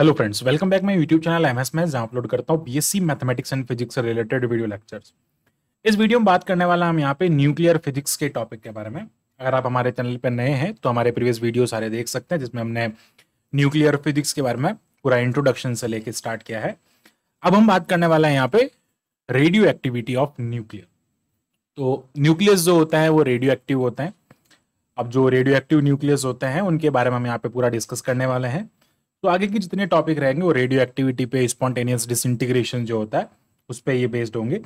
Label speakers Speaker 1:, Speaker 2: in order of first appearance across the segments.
Speaker 1: Hello friends welcome back मैं YouTube channel M S में जहाँ अपलोड करता हूँ बीएससी मैथमेटिक्स एंड फिजिक्स से रिलेटेड वीडियो लेक्चर्स इस वीडियो में बात करने वाला हम यहाँ पे न्यूक्लियर फिजिक्स के टॉपिक के बारे में अगर आप हमारे चैनल पर नए हैं तो हमारे प्रीवियस वीडियो सारे देख सकते हैं जिसमें हमने न्यूक्लियर फिजिक्स के बारे में पूरा इंट्रोडक्शन से लेकर स्टार्ट किया है अब हम बात करने वाला है यहाँ पे रेडियो एक्टिविटी ऑफ न्यूक्लियर तो न्यूक्लियस जो होता है वो रेडियो एक्टिव होते हैं अब जो रेडियो एक्टिव न्यूक्लियस होते हैं उनके बारे में हम यहाँ पे पूरा डिस्कस करने वाले हैं तो आगे के जितने टॉपिक रहेंगे वो रेडियो एक्टिविटी पे स्पॉन्टेनियस डिसइंटीग्रेशन जो होता है उस पर ये बेस्ड होंगे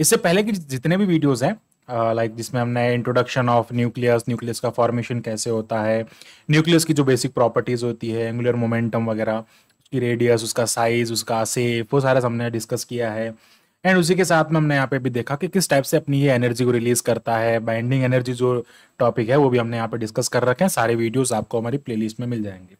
Speaker 1: इससे पहले की जितने भी वीडियोज़ हैं लाइक जिसमें हमने इंट्रोडक्शन ऑफ न्यूक्लियस न्यूक्लियस का फॉर्मेशन कैसे होता है न्यूक्लियस की जो बेसिक प्रॉपर्टीज होती है एंगुलर मोमेंटम वगैरह उसकी रेडियस उसका साइज उसका सेफ वो सारा हमने डिस्कस किया है एंड उसी के साथ में हमने यहाँ पे भी देखा कि किस टाइप से अपनी ये एनर्जी को रिलीज करता है बाइंडिंग एनर्जी जो टॉपिक है वो भी हमने यहाँ पे डिस्कस कर रखे हैं सारे वीडियोस आपको हमारी प्लेलिस्ट में मिल जाएंगे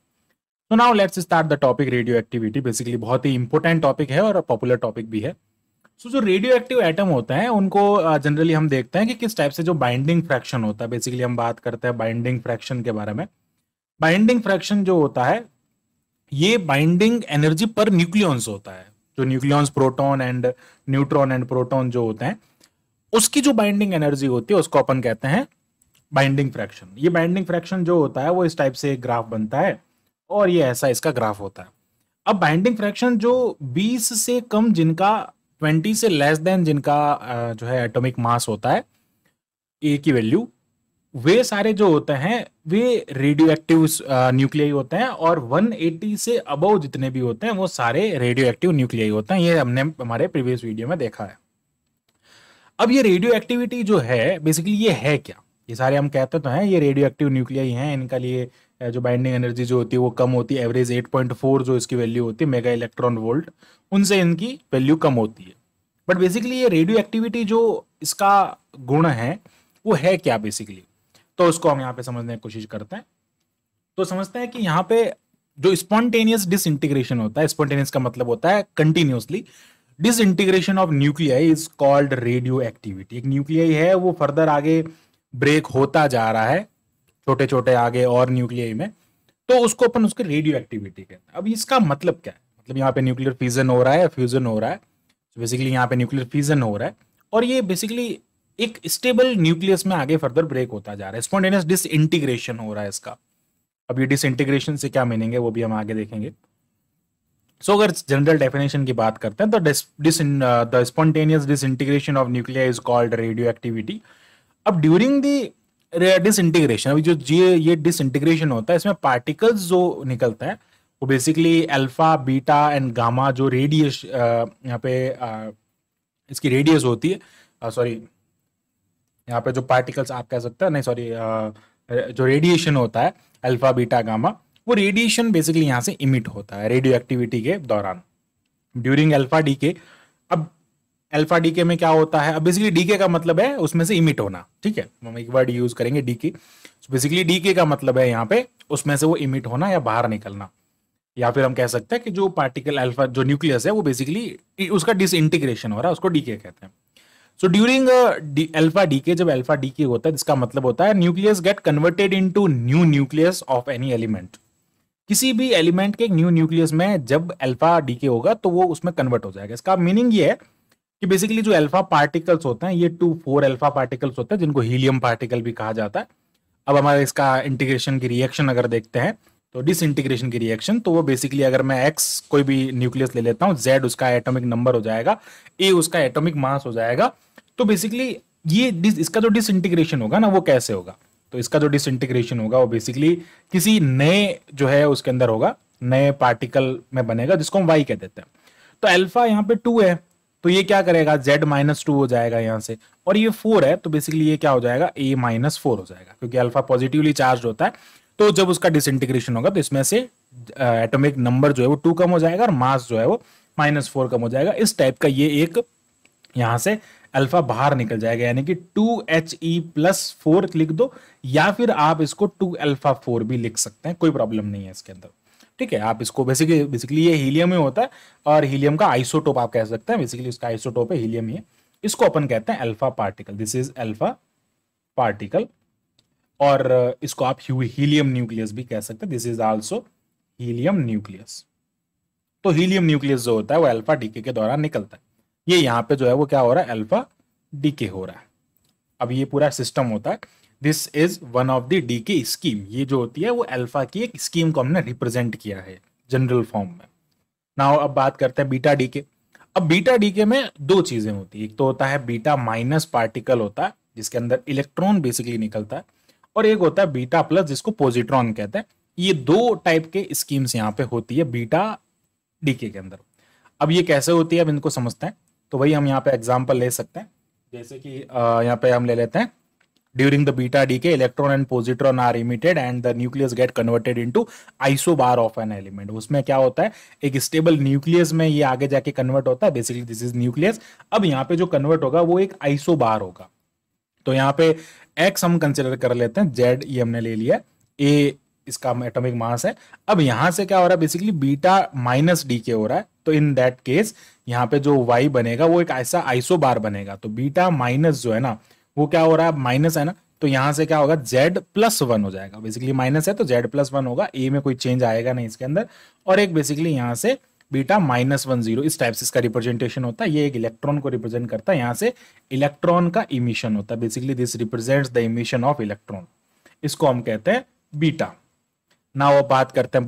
Speaker 1: तो now let's start the topic radioactivity basically बहुत ही इंपॉर्टेंट टॉपिक है और पॉपुलर टॉपिक भी है सो so, जो रेडियो एक्टिव एटम होते हैं उनको जनरली uh, हम देखते हैं कि किस टाइप से जो बाइंडिंग फ्रैक्शन होता है बेसिकली हम बात करते हैं बाइंडिंग फ्रैक्शन के बारे में बाइंडिंग फ्रैक्शन जो होता है ये बाइंडिंग एनर्जी पर न्यूक्लियंस होता है जो nucleons proton and neutron and proton जो होते हैं उसकी जो बाइंडिंग एनर्जी होती है उसको अपन कहते हैं बाइंडिंग फ्रैक्शन ये बाइंडिंग फ्रैक्शन जो होता है वो इस टाइप से एक ग्राफ बनता है और ये ऐसा इसका ग्राफ होता है अब बाइंडिंग फ्रैक्शन जो 20 से कम जिनका 20 से लेस देन जिनका जो है एटॉमिक मास होता है ए की वैल्यू वे सारे जो होते हैं वे रेडियो एक्टिव न्यूक्लियाई होते हैं और 180 से अब जितने भी होते हैं वो सारे रेडियो एक्टिव न्यूक्लियाई होते हैं ये हमने हमारे प्रीवियस वीडियो में देखा है अब ये रेडियो एक्टिविटी जो है बेसिकली ये है क्या ये सारे हम कहते तो हैं ये रेडियो एक्टिव न्यूक्लियाई हैं इनका लिए जो बाइंडिंग एनर्जी जो होती है वो कम होती है एवरेज 8.4 जो इसकी वैल्यू होती है मेगा इलेक्ट्रॉन वोल्ट उनसे इनकी वैल्यू कम होती है बट बेसिकली ये रेडियो एक्टिविटी जो इसका गुण है वो है क्या बेसिकली तो उसको हम यहाँ पे समझने की कोशिश करते हैं तो समझते हैं कि यहाँ पे जो स्पॉन्टेनियस डिसइंटीग्रेशन होता है स्पॉन्टेनियस का मतलब होता है continuously disintegration of nuclei is called radioactivity एक न्यूक्लियाई है वो फर्दर आगे ब्रेक होता जा रहा है छोटे छोटे आगे और न्यूक्लियर में तो उसको अपन उसके रेडियो एक्टिविटी कहते हैं अब इसका मतलब क्या है मतलब यहाँ पे न्यूक्लियर फ्यूजन हो रहा है फ्यूजन हो रहा है बेसिकली यहाँ पे न्यूक्लियर फ्यूजन हो रहा है और ये बेसिकली एक स्टेबल न्यूक्लियस में आगे फर्दर ब्रेक होता जा रहा है स्पॉन्टेनियस डिसइंटीग्रेशन हो रहा है इसका अब ये डिसइंटीग्रेशन से क्या मीनिंग है वो भी हम आगे देखेंगे सो अगर जनरल डेफिनेशन की बात करते हैं तो this the spontaneous disintegration of nuclei is called radioactivity अब ड्यूरिंग दी डिसइंटीग्रेशन अभी जो ये ये डिसइंटीग्रेशन होता है इसमें पार्टिकल्स जो निकलता है वो basically alpha beta and gamma जो रेडियस यहाँ पे आ, इसकी रेडियस होती है सॉरी यहाँ पे जो पार्टिकल्स आप कह सकते हैं नहीं सॉरी जो रेडिएशन होता है अल्फा बीटा गामा वो रेडिएशन बेसिकली यहाँ से इमिट होता है रेडियो एक्टिविटी के दौरान during alpha decay alpha decay में क्या होता है अब बेसिकली डीके का मतलब है उसमें से इमिट होना ठीक है हम एक वर्ड यूज करेंगे डीके बेसिकली डीके का मतलब है यहाँ पे उसमें से वो इमिट होना या बाहर निकलना या फिर हम कह सकते हैं कि जो पार्टिकल अल्फा जो न्यूक्लियस है वो बेसिकली उसका डिसइंटीग्रेशन हो रहा है उसको डीके कहते हैं सो ड्यूरिंग अल्फा डीके जब अल्फा डीके होता है जिसका मतलब होता है nucleus get converted into new nucleus of any element किसी भी एलिमेंट के न्यू न्यूक्लियस में जब अल्फा डीके होगा तो वो उसमें कन्वर्ट हो जाएगा इसका मीनिंग ये है कि बेसिकली जो अल्फा पार्टिकल्स होते हैं ये टू फोर अल्फा पार्टिकल्स होते हैं जिनको हीलियम पार्टिकल भी कहा जाता है अब हमारे इसका इंटीग्रेशन की रिएक्शन अगर देखते हैं तो डिस इंटीग्रेशन की रिएक्शन तो वो बेसिकली अगर मैं एक्स कोई भी न्यूक्लियस ले लेता हूँ जेड उसका एटोमिक नंबर हो जाएगा ए उसका एटोमिक मास हो जाएगा तो बेसिकली ये इसका जो डिस इंटीग्रेशन होगा ना वो कैसे होगा तो इसका जो डिस इंटीग्रेशन होगा वो बेसिकली किसी नए जो है उसके अंदर होगा नए पार्टिकल में बनेगा जिसको हम वाई कह देते हैं तो अल्फा यहाँ पे टू है तो ये क्या करेगा जेड माइनस टू हो जाएगा यहाँ से और ये फोर है तो बेसिकली ये क्या हो जाएगा ए माइनस फोर हो जाएगा क्योंकि अल्फा पॉजिटिवली चार्ज होता है तो जब उसका डिसइंटीग्रेशन होगा तो इसमें से एटॉमिक नंबर जो है वो टू कम हो जाएगा और मास जो है वो माइनस फोर कम हो जाएगा इस टाइप का ये एक यहाँ से अल्फा बाहर निकल जाएगा यानी कि two H E plus four लिख दो या फिर आप इसको टू अल्फा फोर भी लिख सकते हैं कोई प्रॉब्लम नहीं है इसके अंदर ठीक है आप इसको बेसिकली बेसिकली ये हीलियम ही होता है और हीलियम का आइसोटोप आप कह सकते हैं बेसिकली उसका आइसोटोप है हीलियम ही इसको अपन कहते हैं alpha particle this is alpha particle और इसको आप हीलियम न्यूक्लियस भी कह सकते हैं this is also helium nucleus तो हीलियम न्यूक्लियस जो होता है वो अल्फा डीके के द्वारा निकलता है ये यहाँ पे जो है वो क्या हो रहा है अल्फा डीके हो रहा है अब ये पूरा सिस्टम होता है this is one of the decay scheme ये जो होती है वो अल्फा की एक स्कीम को हमने रिप्रेजेंट किया है जनरल फॉर्म में नाउ अब बात करते हैं बीटा डी के अब बीटा डी के में दो चीजें होती है एक तो होता है बीटा माइनस पार्टिकल होता है जिसके अंदर इलेक्ट्रॉन बेसिकली निकलता है और एक होता है बीटा प्लस जिसको पोजिट्रॉन कहते हैं ये दो टाइप के स्कीम्स यहाँ पे होती है बीटा डी के अंदर अब ये कैसे होती है अब इनको समझते हैं तो वही हम यहाँ पे एग्जाम्पल ले सकते हैं जैसे कि यहाँ पे हम ले लेते हैं During the beta decay, electron and positron are emitted and the nucleus get converted into isobar of an element. उसमें क्या होता है एक स्टेबल न्यूक्लियस में ये आगे जाके convert hota hai basically this is nucleus ab yahan pe jo convert hoga wo ek isobar hoga to yahan pe x hum consider kar lete hain z ये humne le liya a इसका atomic mass है अब यहां से क्या हो रहा है बेसिकली बीटा माइनस डी के हो रहा है तो इन दैट केस यहां पे जो वाई बनेगा वो एक ऐसा आइसोबार बनेगा तो बीटा माइनस जो है ना वो क्या हो रहा है माइनस है ना तो यहां से क्या होगा जेड प्लस वन हो जाएगा बेसिकली माइनस है तो जेड प्लस वन होगा ए में कोई चेंज आएगा नहीं इसके अंदर और एक बेसिकली यहां से बीटा माइनस वन जीरो इस टाइप से इसका रिप्रेजेंटेशन होता है ये एक इलेक्ट्रॉन को रिप्रेजेंट करता है यहां से इलेक्ट्रॉन का इमिशन होता है basically this represent the emission of electron इसको हम कहते हैं बीटा ना वो बात करते हैं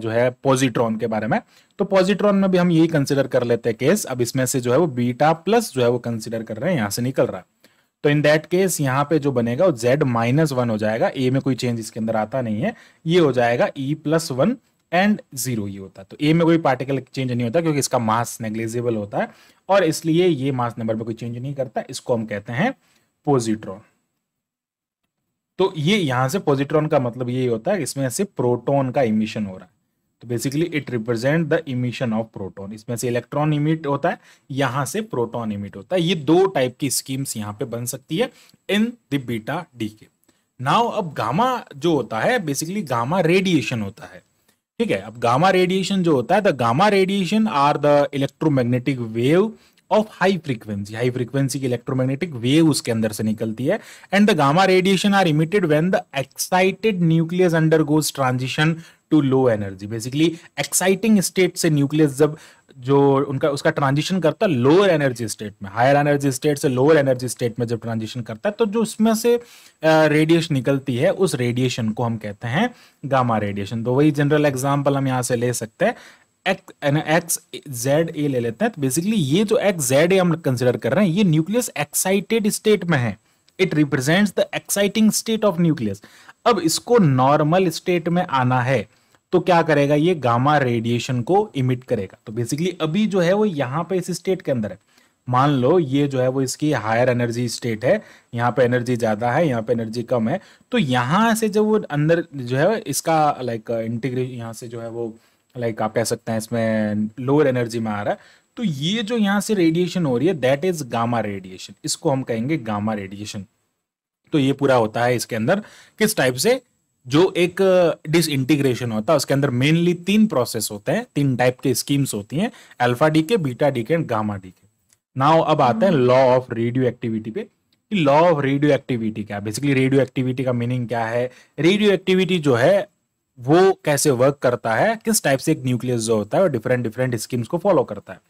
Speaker 1: जो है पॉजिट्रॉन के बारे में तो पॉजिट्रॉन में भी हम यही कंसिडर कर लेते हैं केस अब इसमें से जो है वो बीटा प्लस जो है वो कंसिडर कर रहे हैं यहां से निकल रहा है तो इन दैट केस यहाँ पे जो बनेगा वो जेड माइनस वन हो जाएगा ए में कोई चेंज इसके अंदर आता नहीं है ये हो जाएगा E plus one and zero ये होता है तो ए में कोई पार्टिकल चेंज नहीं होता क्योंकि इसका मास नेग्लिजिबल होता है और इसलिए ये मास नंबर में कोई चेंज नहीं करता इसको हम कहते हैं पोजिट्रॉन तो ये यहां से पॉजिट्रॉन का मतलब ये होता है इसमें से प्रोटॉन का इमिशन हो रहा है तो basically it represent the emission of proton इसमें से इलेक्ट्रॉन इमिट होता है यहां से प्रोटॉन इमिट होता है ये दो टाइप की स्कीम्स यहां पे बन सकती है in the beta decay now अब गामा जो होता है बेसिकली गामा रेडिएशन होता है ठीक है अब गामा रेडिएशन जो होता है the gamma radiation are the electromagnetic wave of high frequency high frequency की इलेक्ट्रोमैग्नेटिक वेव उसके अंदर से निकलती है and the gamma radiation are emitted when the excited nucleus undergoes transition to low energy basically exciting state से nucleus जब जो उनका उसका ट्रांजिशन करता है लोअर एनर्जी स्टेट में हायर एनर्जी स्टेट से लोअर एनर्जी स्टेट में जब ट्रांजिशन करता है तो जो उसमें से रेडिएशन निकलती है उस रेडिएशन को हम कहते हैं गामा रेडिएशन तो वही जनरल एग्जाम्पल हम यहाँ से ले सकते हैं एक्स जेड ए ले लेते हैं तो बेसिकली ये जो एक्स जेड ए हम कंसिडर कर रहे हैं ये न्यूक्लियस एक्साइटेड स्टेट में है it represents the exciting state of nucleus अब इसको नॉर्मल स्टेट में आना है तो क्या करेगा ये गामा रेडिएशन को इमिट करेगा तो बेसिकली अभी जो है वो यहाँ पे इस स्टेट के अंदर है मान लो ये जो है वो इसकी हायर एनर्जी स्टेट है यहाँ पे एनर्जी ज़्यादा है यहाँ पे एनर्जी कम है तो यहाँ से जब वो अंदर जो है इसका लाइक इंटीग्रेशन यहाँ से जो है वो लाइक आप कह सकते हैं इसमें लोअर एनर्जी में आ रहा है तो ये जो यहाँ से रेडिएशन हो रही है दैट इज गामा रेडिएशन इसको हम कहेंगे गामा रेडिएशन तो ये पूरा होता है इसके अंदर किस टाइप से जो एक डिस uh, इंटीग्रेशन होता है उसके अंदर मेनली तीन प्रोसेस होते हैं तीन टाइप के स्कीम्स होती हैं alpha decay beta decay and gamma decay now अब आते हैं लॉ ऑफ रेडियो एक्टिविटी पे लॉ ऑफ रेडियो एक्टिविटी क्या बेसिकली रेडियो एक्टिविटी का मीनिंग क्या है रेडियो एक्टिविटी जो है वो कैसे वर्क करता है किस टाइप से एक न्यूक्लियस जो होता है और डिफरेंट डिफरेंट स्कीम्स को फॉलो करता है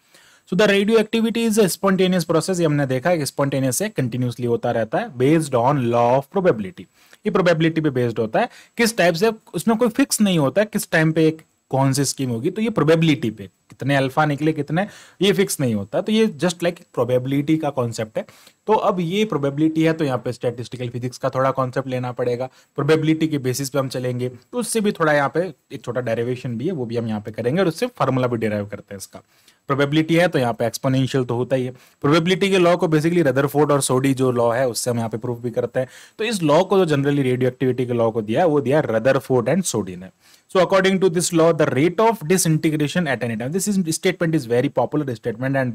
Speaker 1: so the radioactivity is spontaneous process ये हमने देखा है स्पॉन्टेनियस है कंटिन्यूसली होता रहता है based on law of probability की प्रोबेबिलिटी पे बेस्ड होता है किस टाइप से उसमें कोई फिक्स नहीं होता है किस टाइम पे एक कौन सी स्कीम होगी तो ये प्रोबेबिलिटी पे कितने अल्फा निकले कितने ये फिक्स नहीं होता तो ये जस्ट लाइक प्रोबेबिलिटी का कॉन्सेप्ट है तो अब ये प्रोबेबिलिटी है तो यहाँ पे स्टेटिस्टिकल फिजिक्स का थोड़ा कॉन्सेप्ट लेना पड़ेगा प्रोबेबिलिटी के बेसिस पे हम चलेंगे तो उससे भी थोड़ा यहाँ पे एक छोटा डेरिवेशन भी है वो भी हम यहाँ पे करेंगे और उससे फॉर्मूला भी डेराइव करते हैं इसका प्रोबेबिलिटी है तो यहाँ पे एक्सपोनेंशियल तो होता ही है प्रोबेबिलिटी के लॉ को बेसिकली रदरफोर्ड और सोडी जो लॉ है उससे हम यहाँ पे प्रूफ भी करते हैं तो इस लॉ को जो जनरली रेडियो एक्टिविटी के लॉ को दिया है वो दिया रदरफोर्ड एंड सोडी ने So according to this law, the rate of disintegration at any time. This is statement is very popular statement and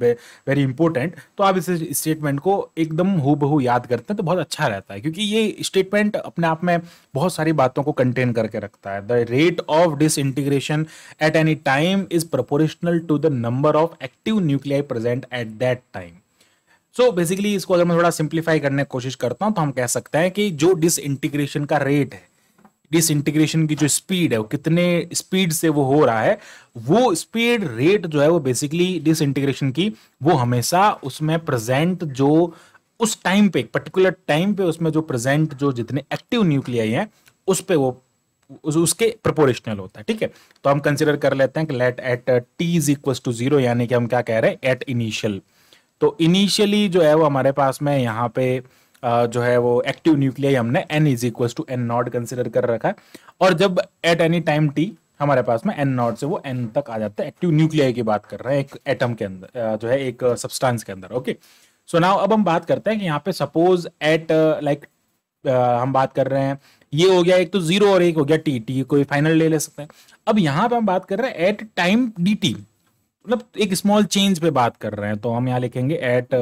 Speaker 1: very important. तो आप इस statement को एकदम हु बहू याद करते हैं तो बहुत अच्छा रहता है क्योंकि ये statement अपने आप में बहुत सारी बातों को contain करके रखता है. The rate of disintegration at any time is proportional to the number of active nuclei present at that time. So so basically इसको अगर मैं थोड़ा सिंप्लीफाई करने की कोशिश करता हूँ तो हम कह सकते हैं कि जो डिसइंटीग्रेशन का रेट है इंटीग्रेशन की जो स्पीड है वो कितने स्पीड से वो हो रहा है वो स्पीड रेट जो है वो बेसिकली इंटीग्रेशन की वो हमेशा उसमें प्रेजेंट जो उस टाइम पे पर्टिकुलर टाइम पे उसमें जो प्रेजेंट जो जितने एक्टिव न्यूक्लियाई हैं उस पे वो उस, उसके प्रोपोर्शनल होता है ठीक है तो हम कंसिडर कर लेते हैं कि let at t is equal to zero यानी कि हम क्या कह रहे हैं एट इनिशियल तो इनिशियली जो है वो हमारे पास में यहाँ पे जो है वो एक्टिव न्यूक्लियाई हमने n is equal to n naught consider कर रखा है और जब एट एनी टाइम टी हमारे पास में एन नॉट से वो एन तक आ जाता है एक्टिव न्यूक्लियाई की बात कर रहे हैं एक एटम के अंदर जो है एक सब्सटेंस के अंदर ओके सो नाउ अब हम बात करते हैं कि यहाँ पे सपोज एट लाइक हम बात कर रहे हैं ये हो गया एक तो जीरो और एक हो गया टी टी कोई फाइनल ले ले सकते हैं अब यहाँ पे हम बात कर रहे हैं एट टाइम डी टी मतलब एक स्मॉल चेंज पे बात कर रहे हैं तो हम यहाँ लिखेंगे at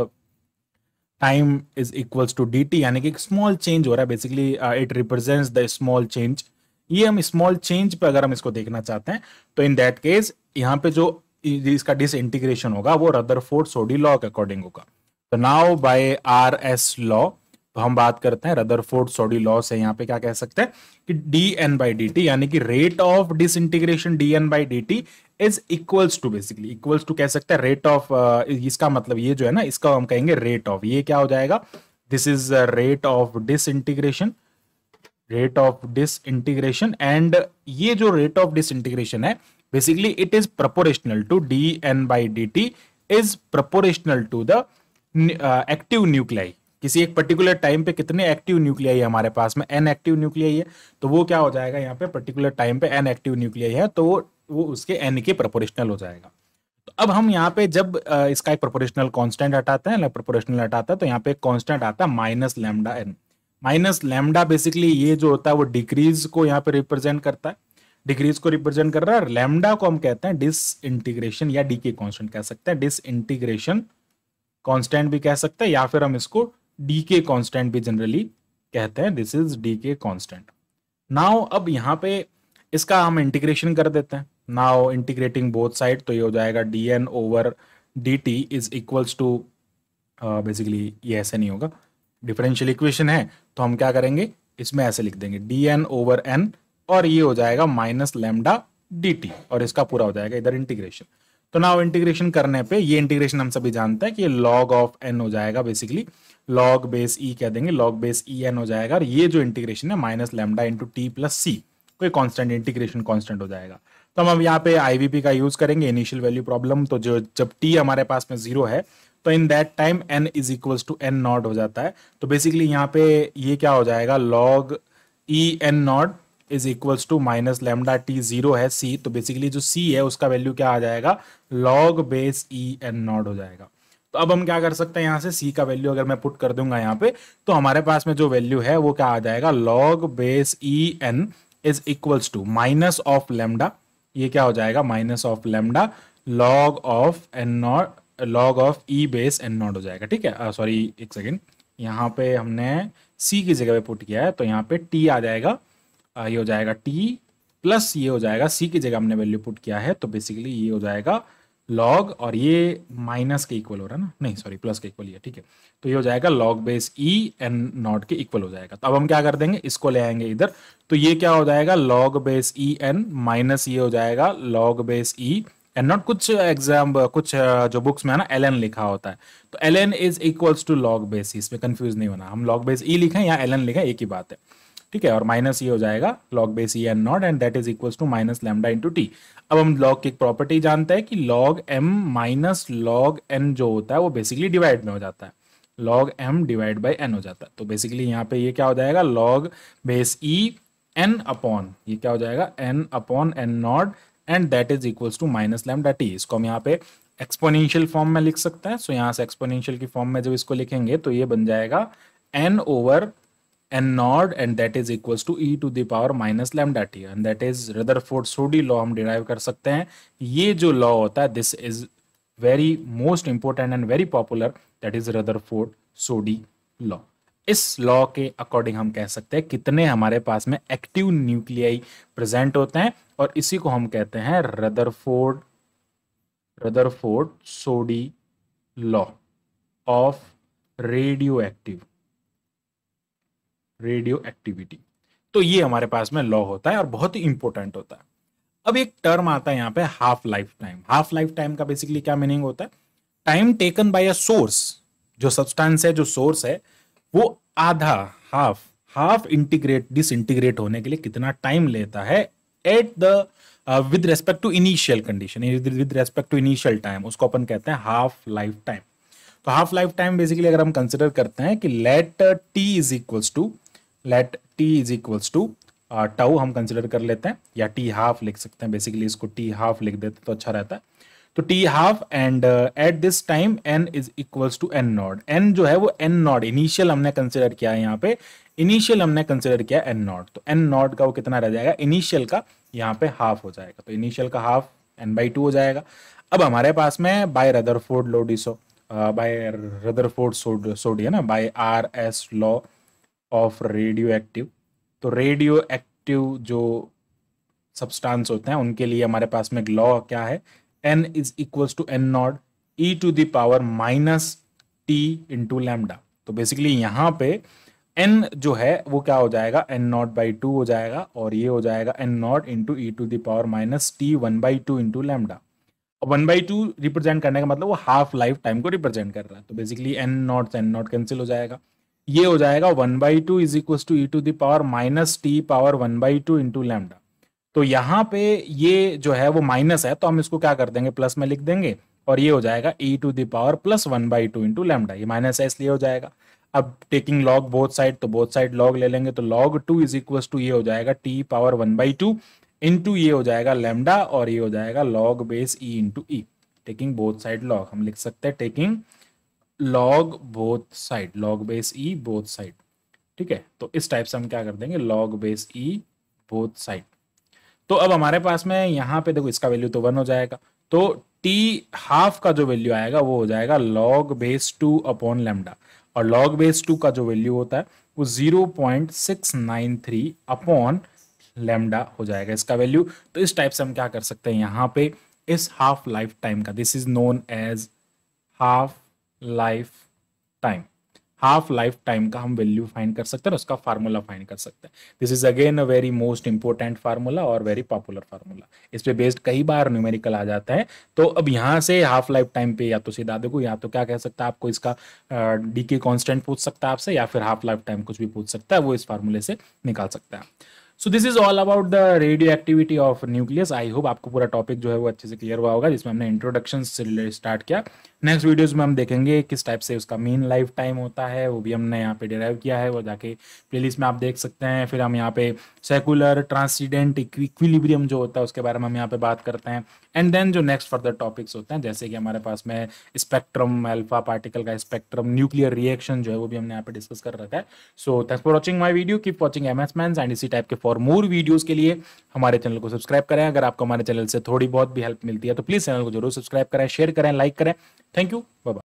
Speaker 1: time is equals to d t यानी कि एक स्मॉल चेंज हो रहा है basically it represents the small change ये हम स्मॉल चेंज पे अगर हम इसको देखना चाहते हैं तो इन दैट केस यहाँ पे जो इसका डिस इंटीग्रेशन होगा वो रदर फोर्ड सोडी लॉ के अकॉर्डिंग होगा तो now by R S law तो हम बात करते हैं रदर फोर्ड सोडी लॉ से यहाँ पे क्या कह सकते हैं कि d n by d t यानी कि rate of disintegration d n by d t is equals to basically equals to कह सकते हैं रेट ऑफ uh, इसका मतलब ये जो है ना इसका हम कहेंगे रेट ऑफ ये क्या हो जाएगा this is rate of disintegration rate of disintegration and ये जो रेट ऑफ डिस इंटीग्रेशन है basically it is proportional to d n by d t is proportional to the active nuclei किसी एक particular time पे कितने active nuclei है हमारे पास में एन एक्टिव न्यूक्लियाई है तो वो क्या हो जाएगा यहाँ पे पर्टिकुलर टाइम पे एन एक्टिव न्यूक्लियाई है तो वो उसके एन के प्रपोर्शनल हो जाएगा तो अब हम यहाँ पे जब इसका एक प्रपोर्शनल कांस्टेंट हटाते हैं प्रपोर्शनल हटाता है तो यहाँ पे एक कांस्टेंट आता है minus lambda n minus lambda basically ये जो होता है वो डिक्रीज को यहाँ पे रिप्रेजेंट करता है डिक्रीज को रिप्रेजेंट कर रहा है लेमडा को हम कहते हैं डिस इंटीग्रेशन या डी के कॉन्स्टेंट कह सकते हैं डिस इंटीग्रेशन कॉन्स्टेंट भी कह सकते हैं या फिर हम इसको डी के कॉन्स्टेंट भी जनरली कहते हैं this is decay constant now अब यहाँ पे इसका हम इंटीग्रेशन कर देते हैं नाउ इंटीग्रेटिंग बोथ साइड तो ये हो जाएगा over d t is equals to basically ये ऐसे नहीं होगा डिफरेंशियल इक्वेशन है तो हम क्या करेंगे इसमें ऐसे लिख देंगे डी एन ओवर एन और ये हो जाएगा माइनस लेमडा डी टी और इसका पूरा हो जाएगा इधर इंटीग्रेशन तो नाउ इंटीग्रेशन करने पे ये इंटीग्रेशन हम सभी जानते हैं कि लॉग ऑफ एन हो जाएगा बेसिकली लॉग बेस ई कह देंगे लॉग बेस ई एन हो जाएगा और ये जो इंटीग्रेशन है minus lambda into t plus c कोई कॉन्स्टेंट इंटीग्रेशन कॉन्स्टेंट हो जाएगा तो हम यहाँ पे आई का यूज करेंगे इनिशियल वैल्यू प्रॉब्लम तो जो जब टी हमारे पास में जीरो है तो in that time n is equal to n naught हो जाता है तो बेसिकली यहाँ पे ये क्या हो जाएगा log e n naught is equal to minus lambda t zero है सी तो बेसिकली जो सी है उसका वैल्यू क्या आ जाएगा log base e n naught हो जाएगा तो अब हम क्या कर सकते हैं यहाँ से सी का वैल्यू अगर मैं पुट कर दूंगा यहाँ पे तो हमारे पास में जो वैल्यू है वो क्या आ जाएगा log base e n is equals to minus of lambda ये क्या हो जाएगा minus of lambda log of n naught log of e base n naught हो जाएगा ठीक है सॉरी uh, एक सेकेंड यहाँ पे हमने सी की जगह पे पुट किया है तो यहाँ पे टी आ जाएगा आ, uh, ये हो जाएगा टी प्लस ये हो जाएगा सी की जगह हमने वैल्यू पुट किया है तो बेसिकली ये हो जाएगा लॉग और ये माइनस के इक्वल हो रहा है ना नहीं सॉरी प्लस के इक्वल ही है ठीक है तो ये हो जाएगा log base e n naught k equal हो जाएगा तो अब हम क्या कर देंगे इसको ले आएंगे इधर तो ये क्या हो जाएगा log base e n minus ये हो जाएगा log base e n naught कुछ एग्जाम कुछ जो बुक्स में है ना एल एन लिखा होता है तो l n is equals to log base इसमें कंफ्यूज नहीं होना हम लॉग बेस ई लिखें या एल एन लिखें एक ही बात है ठीक है और माइनस ये हो जाएगा log base e n naught and that is equal to minus lambda into t अब हम लॉग की प्रॉपर्टी जानते हैं कि log m minus log n जो होता है वो बेसिकली डिवाइड में हो जाता है log m divide by n हो जाता है तो बेसिकली यहाँ पे ये क्या हो जाएगा log base e n upon ये क्या हो जाएगा n upon n naught and that is equal to minus lambda t इसको हम यहाँ पे एक्सपोनेंशियल फॉर्म में लिख सकते हैं सो so, यहाँ से एक्सपोनेंशियल की फॉर्म में जब इसको लिखेंगे तो ये बन जाएगा n over n naught and that is equal to e to the power minus minus lambda t and that is Rutherford Soddy law हम डिराइव कर सकते हैं ये जो लॉ होता है this is very most important and very popular that is Rutherford Soddy law इस law के अकॉर्डिंग हम कह सकते हैं कितने हमारे पास में एक्टिव न्यूक्लियाई प्रेजेंट होते हैं और इसी को हम कहते हैं Rutherford Rutherford Soddy law of radioactive radioactivity तो ये हमारे पास में लॉ होता है और बहुत ही इंपॉर्टेंट होता है अब एक टर्म आता है यहाँ पे half life time half life time का बेसिकली क्या मीनिंग होता है time taken by a source जो सब्सटेंस है जो सोर्स है वो आधा half half integrate disintegrate होने के लिए कितना टाइम लेता है at the with respect to initial condition with respect to initial time उसको अपन कहते हैं हाफ लाइफ टाइम तो हाफ लाइफ टाइम बेसिकली अगर हम कंसिडर करते हैं कि let t is equals to let t is equals to tau हम कंसिडर कर लेते हैं या टी हाफ लिख सकते हैं बेसिकली इसको टी हाफ लिख देते तो अच्छा रहता है तो t half and at this time n is equals to n naught n जो है वो एन नॉट इनिशियल हमने कंसिडर किया है यहाँ पे इनिशियल हमने कंसिडर किया एन नॉट तो एन नॉट का वो कितना रह जाएगा इनिशियल का यहाँ पे हाफ हो जाएगा तो इनिशियल का हाफ एन बाई टू हो जाएगा अब हमारे पास में बाय रदरफोर्ड लोडिसो बाय रदरफोर्ड सोडी है ना by R S law of radioactive तो रेडियो एक्टिव जो सब्सटेंस होते हैं उनके लिए हमारे पास में लॉ क्या है n is equal to n naught e to the power minus t into lambda तो बेसिकली यहाँ पे एन जो है वो क्या हो जाएगा एन नॉट बाई टू हो जाएगा और ये हो जाएगा n naught into e to the power minus t one by two into lambda और वन बाई टू रिप्रेजेंट करने का मतलब वो हाफ लाइफ टाइम को रिप्रेजेंट कर रहा है तो basically n naught n naught cancel हो जाएगा ये हो जाएगा one by two is equal to e to the power minus t power one by two into lambda तो यहाँ पे ये जो है वो माइनस है तो हम इसको क्या कर देंगे प्लस में लिख देंगे और ये हो जाएगा e to the power plus one by two into lambda ये माइनस है इसलिए हो जाएगा अब टेकिंग लॉग बोथ साइड तो बोथ साइड लॉग ले लेंगे तो log two is equal to ये हो जाएगा t power one by two into ये हो जाएगा लेमडा और ये हो जाएगा log base e into e taking both side log हम लिख सकते हैं taking log both side log base e both side ठीक है तो इस टाइप से हम क्या कर देंगे log base e both side तो अब हमारे पास में यहां पे देखो इसका वैल्यू तो वन हो जाएगा तो टी हाफ का जो वैल्यू आएगा वो हो जाएगा log base two upon lambda और लॉग बेस टू का जो वैल्यू होता है वो zero point six nine three upon lambda हो जाएगा इसका वैल्यू तो इस टाइप से हम क्या कर सकते हैं यहां पे इस हाफ लाइफ टाइम का this is known as half life time half life time का हम वैल्यू फाइंड कर सकते हैं उसका फार्मूला फाइंड कर सकते हैं this is again a very most important formula और वेरी पॉपुलर फार्मूला इस पे बेस्ड कई बार न्यूमेरिकल आ जाता है तो अब यहाँ से हाफ लाइफ टाइम पे या तो सीधा देखो या तो क्या कह सकता है आपको इसका डी के कॉन्स्टेंट पूछ सकता है आपसे या फिर हाफ लाइफ टाइम कुछ भी पूछ सकता है वो इस फार्मूले से निकाल सकता है so this is all about the radioactivity of nucleus I hope आपको पूरा टॉपिक जो है वो अच्छे से क्लियर हुआ होगा जिसमें हमने इंट्रोडक्शन से स्टार्ट किया नेक्स्ट वीडियोज में हम देखेंगे किस टाइप से उसका मेन लाइफ टाइम होता है वो भी हमने यहाँ पे डिराइव किया है वो जाके प्लेलिस्ट में आप देख सकते हैं फिर हम यहाँ पे सेकुलर ट्रांसीडेंट इक्विलिब्रियम जो होता है उसके बारे में हम यहाँ पे बात करते हैं एंड देन जो नेक्स्ट फर्दर टॉपिक्स होते हैं जैसे कि हमारे पास में स्पेक्ट्रम अल्फा पार्टिकल का स्पेक्ट्रम न्यूक्लियर रिएक्शन जो है वो भी हमने यहाँ पे डिस्कस कर रखा है so thanks for watching my video keep watching M S मैं एंड इसी टाइप के फॉर मोर वीडियोज के लिए हमारे चैनल को सब्सक्राइब करें अगर आपको हमारे चैनल से थोड़ी बहुत भी हेल्प मिलती है तो प्लीज चैनल को जरूर सब्सक्राइब करें शेयर करें लाइक करें थैंक यू बाय